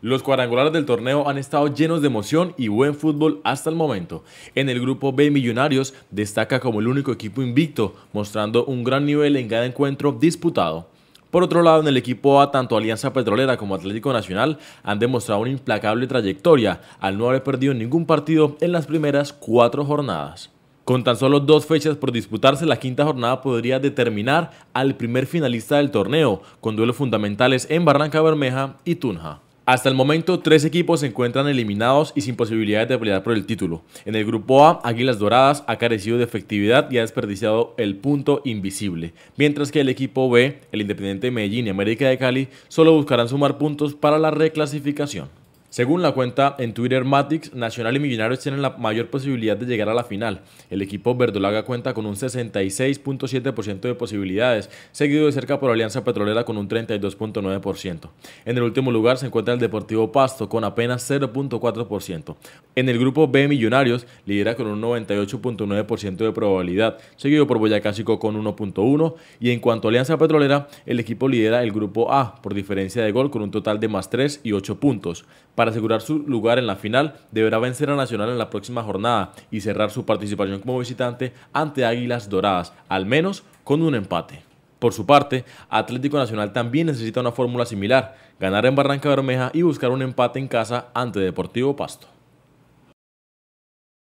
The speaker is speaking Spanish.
Los cuadrangulares del torneo han estado llenos de emoción y buen fútbol hasta el momento. En el grupo B Millonarios destaca como el único equipo invicto, mostrando un gran nivel en cada encuentro disputado. Por otro lado, en el equipo A, tanto Alianza Petrolera como Atlético Nacional han demostrado una implacable trayectoria al no haber perdido ningún partido en las primeras cuatro jornadas. Con tan solo dos fechas por disputarse, la quinta jornada podría determinar al primer finalista del torneo, con duelos fundamentales en Barranca Bermeja y Tunja. Hasta el momento, tres equipos se encuentran eliminados y sin posibilidades de pelear por el título. En el grupo A, Águilas Doradas ha carecido de efectividad y ha desperdiciado el punto invisible, mientras que el equipo B, el Independiente Medellín y América de Cali, solo buscarán sumar puntos para la reclasificación. Según la cuenta en Twitter Matix, Nacional y Millonarios tienen la mayor posibilidad de llegar a la final. El equipo verdolaga cuenta con un 66.7% de posibilidades, seguido de cerca por Alianza Petrolera con un 32.9%. En el último lugar se encuentra el Deportivo Pasto con apenas 0.4%. En el grupo B Millonarios lidera con un 98.9% de probabilidad, seguido por Boyacá con 1.1 y en cuanto a Alianza Petrolera, el equipo lidera el grupo A por diferencia de gol con un total de más 3 y 8 puntos. Para asegurar su lugar en la final, deberá vencer a Nacional en la próxima jornada y cerrar su participación como visitante ante Águilas Doradas, al menos con un empate. Por su parte, Atlético Nacional también necesita una fórmula similar, ganar en Barranca Bermeja y buscar un empate en casa ante Deportivo Pasto.